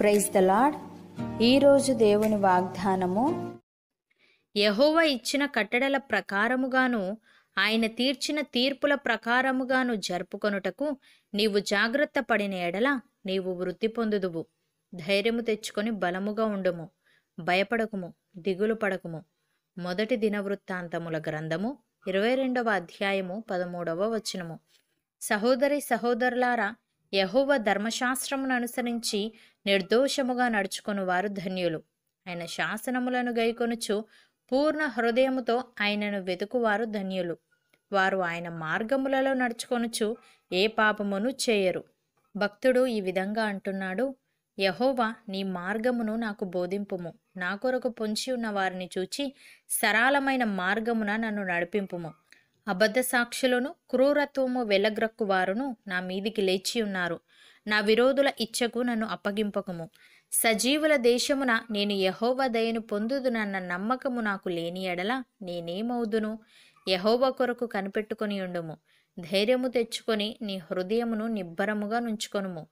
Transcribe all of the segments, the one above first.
praise the lord ఈరోజు దేవుని వాగ్దానము యహోవ ఇచ్చిన కట్టడల ప్రకారముగాను ఆయన తీర్చిన తీర్పుల ప్రకారముగాను జరుపుకొనుటకు నీవు జాగ్రత్త పడిన ఎడల నీవు వృద్ధి పొందుదువు ధైర్యము తెచ్చుకొని బలముగా ఉండుము భయపడకుము దిగులు పడకుము మొదటి దిన వృత్తాంతముల గ్రంథము ఇరవై రెండవ అధ్యాయము పదమూడవ వచనము సహోదరి సహోదరులారా యహోవ ధర్మశాస్త్రమును అనుసరించి నిర్దోషముగా నడుచుకుని వారు ధన్యులు ఆయన శాసనములను గైకొనుచు పూర్ణ హృదయముతో ఆయనను వెతుకువారు ధన్యులు వారు ఆయన మార్గములలో నడుచుకొనుచు ఏ పాపమును చేయరు భక్తుడు ఈ విధంగా అంటున్నాడు యహోవా నీ మార్గమును నాకు బోధింపుము నా కొరకు పొంచి ఉన్న వారిని చూచి సరళమైన మార్గమున నన్ను నడిపింపుము అబద్ధ సాక్షులను క్రూరత్వము వెలగ్రక్కు వారును నా మీదికి లేచి ఉన్నారు నా విరోధుల ఇచ్చకు నన్ను అప్పగింపకము సజీవుల దేశమున నేను యహోవ దయను పొందుదునన్న నమ్మకము నాకు లేని ఎడల నేనేమవుదును యహోవ కొరకు కనిపెట్టుకొని ఉండుము ధైర్యము తెచ్చుకొని నీ హృదయమును నిబ్బరముగా నుంచుకొనుము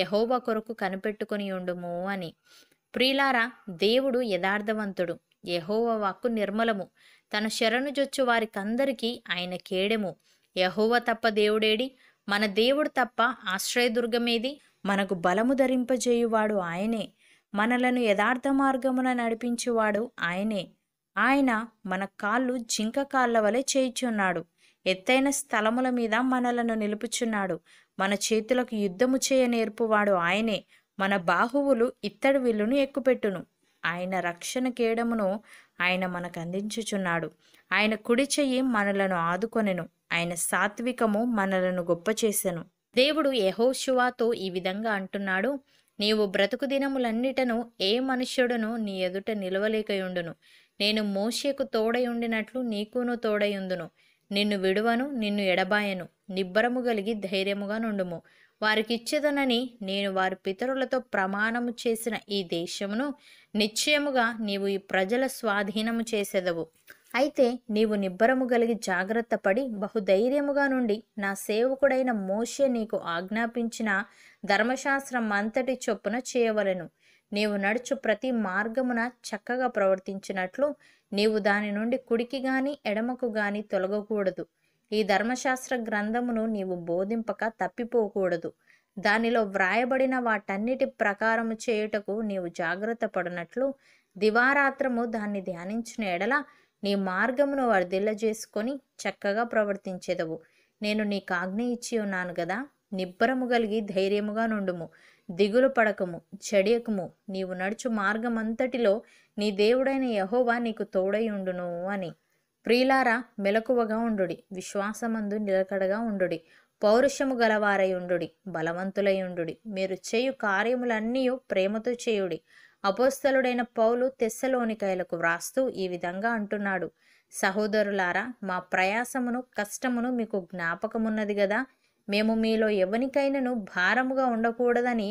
యహోవ కొరకు కనిపెట్టుకొని ఉండుము అని ప్రియులారా దేవుడు యథార్థవంతుడు యహోవ వాక్కు నిర్మలము తన శరణు జొచ్చు వారికందరికీ ఆయన కేడెము యహోవ తప్ప దేవుడేడి మన దేవుడు తప్ప ఆశ్రయదుర్గమేది మనకు బలము ధరింపజేయువాడు ఆయనే మనలను యథార్థ మార్గమున నడిపించువాడు ఆయనే ఆయన మన కాళ్ళు జింక కాళ్ళ వలె చేయుచున్నాడు ఎత్తైన స్థలముల మీద మనలను నిలుపుచున్నాడు మన చేతులకు యుద్ధము చేయ నేర్పువాడు ఆయనే మన బాహువులు ఇత్తడి విల్లును ఎక్కుపెట్టును ఆయన రక్షణ కేడమును ఆయన మనకు అందించుచున్నాడు ఆయన కుడి చెయ్యి మనలను ఆదుకొనెను ఆయన సాత్వికము మనలను గొప్ప చేసెను దేవుడు యహోశివాతో ఈ విధంగా అంటున్నాడు నీవు బ్రతుకు దినములన్నిటను ఏ మనుష్యుడును నీ ఎదుట నిలవలేకయుండును నేను మోషేకు తోడయుండినట్లు నీకును తోడయుందును నిన్ను విడువను నిన్ను ఎడబాయను నిబ్బరము కలిగి ధైర్యముగా నుండుము వారికిచ్చేదనని నేను వారి పితరులతో ప్రమాణము చేసిన ఈ దేశమును నిశ్చయముగా నీవు ఈ ప్రజల స్వాధీనము చేసేదవు అయితే నీవు నిబ్బరము కలిగి జాగ్రత్త పడి బహుధైర్యముగా నుండి నా సేవకుడైన మోషే నీకు ఆజ్ఞాపించిన ధర్మశాస్త్రం అంతటి చొప్పున చేయవలను నీవు నడుచు ప్రతి మార్గమున చక్కగా ప్రవర్తించినట్లు నీవు దాని నుండి కుడికి గాని ఎడమకు గాని తొలగకూడదు ఈ ధర్మశాస్త్ర గ్రంథమును నీవు బోధింపక తప్పిపోకూడదు దానిలో వ్రాయబడిన వాటన్నిటి ప్రకారము చేయుటకు నీవు జాగ్రత్త పడినట్లు దివారాత్రము దాన్ని ధ్యానించిన ఎడల నీ మార్గమును వర్ధిల్లజేసుకొని చక్కగా ప్రవర్తించేదవు నేను నీకు ఆజ్ఞ ఇచ్చి ఉన్నాను కదా నిబ్బరము కలిగి ధైర్యముగా నుండుము దిగులు పడకము చెడియకము నీవు నడుచు మార్గమంతటిలో నీ దేవుడైన యహోవా నీకు తోడై ఉండును అని ప్రియులారా మెలకువగా ఉండుడి విశ్వాసమందు నిలకడగా ఉండుడి పౌరుషము గలవారై ఉండుడి బలవంతులై ఉండుడి మీరు చేయు కార్యములన్నీ ప్రేమతో చేయుడి అపోస్తలుడైన పౌలు తెస్సలోనికాయలకు వ్రాస్తూ ఈ విధంగా అంటున్నాడు సహోదరులారా మా ప్రయాసమును కష్టమును మీకు జ్ఞాపకమున్నది గదా మేము మీలో ఎవనికైనాను భారముగా ఉండకూడదని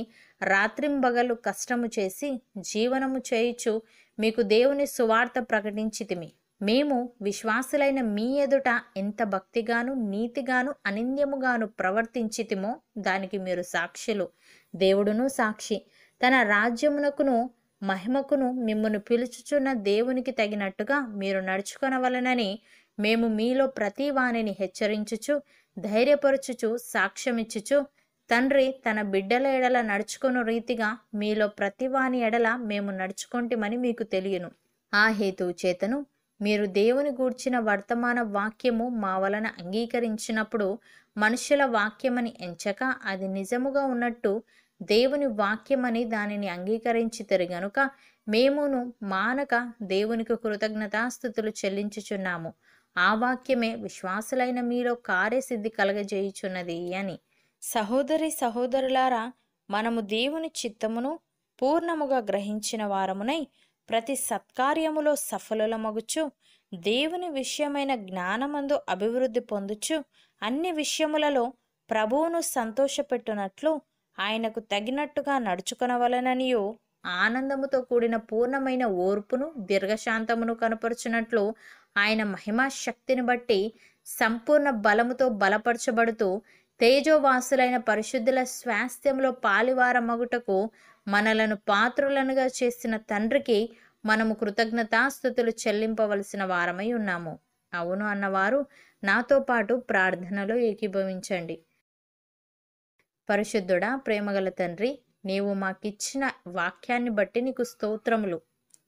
రాత్రింబగలు కష్టము చేసి జీవనము చేయుచు మీకు దేవుని సువార్త ప్రకటించితిమి మేము విశ్వాసులైన మీ ఎదుట ఎంత భక్తిగాను నీతిగాను అనింద్యముగాను ప్రవర్తించితిమో దానికి మీరు సాక్షులు దేవుడును సాక్షి తన రాజ్యమునకును మహిమకును మిమ్మను పిలుచుచున్న దేవునికి తగినట్టుగా మీరు నడుచుకొనవలనని మేము మీలో ప్రతి వాణిని హెచ్చరించుచు ధైర్యపరచుచు సాక్ష్యమిచ్చుచు తండ్రి తన బిడ్డల ఎడల నడుచుకున్న రీతిగా మీలో ప్రతివాని ఎడల మేము నడుచుకుంటామని మీకు తెలియను ఆ హేతువు చేతను మీరు దేవుని గూర్చిన వర్తమాన వాక్యము మా వలన అంగీకరించినప్పుడు మనుషుల వాక్యమని ఎంచక అది నిజముగా ఉన్నట్టు దేవుని వాక్యమని దానిని అంగీకరించి గనుక మేమును మానక దేవునికి కృతజ్ఞతాస్థుతులు చెల్లించుచున్నాము ఆ వాక్యమే విశ్వాసులైన మీలో కార్యసిద్ధి కలగజేయుచున్నది అని సహోదరి సహోదరులారా మనము దేవుని చిత్తమును పూర్ణముగా గ్రహించిన వారమునై ప్రతి సత్కార్యములో సఫలుల మగుచు దేవుని విషయమైన జ్ఞానమందు అభివృద్ధి పొందుచు అన్ని విషయములలో ప్రభువును సంతోషపెట్టునట్లు ఆయనకు తగినట్టుగా నడుచుకునవలననియు ఆనందముతో కూడిన పూర్ణమైన ఓర్పును దీర్ఘశాంతమును కనపరుచునట్లు ఆయన మహిమా శక్తిని బట్టి సంపూర్ణ బలముతో బలపరచబడుతూ తేజోవాసులైన పరిశుద్ధుల స్వాస్థ్యంలో పాలివారమగుటకు మనలను పాత్రులనుగా చేసిన తండ్రికి మనము కృతజ్ఞతాస్థుతులు చెల్లింపవలసిన వారమై ఉన్నాము అవును అన్నవారు నాతో పాటు ప్రార్థనలో ఏకీభవించండి పరిశుద్ధుడా ప్రేమగల తండ్రి నీవు మాకిచ్చిన వాక్యాన్ని బట్టి నీకు స్తోత్రములు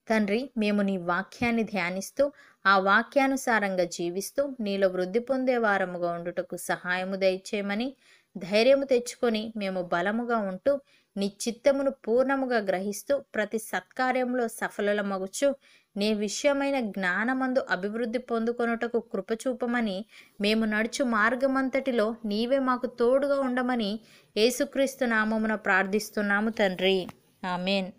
తండ్రి మేము నీ వాక్యాన్ని ధ్యానిస్తూ ఆ వాక్యానుసారంగా జీవిస్తూ నీలో వృద్ధి పొందే వారముగా ఉండుటకు సహాయము దయచేయమని ధైర్యము తెచ్చుకొని మేము బలముగా ఉంటూ నీ చిత్తమును పూర్ణముగా గ్రహిస్తూ ప్రతి సత్కార్యంలో సఫలమగుచు నీ విషయమైన జ్ఞానమందు అభివృద్ధి పొందుకొనుటకు కృపచూపమని మేము నడుచు మార్గమంతటిలో నీవే మాకు తోడుగా ఉండమని యేసుక్రీస్తు నామమున ప్రార్థిస్తున్నాము తండ్రి ఆమెన్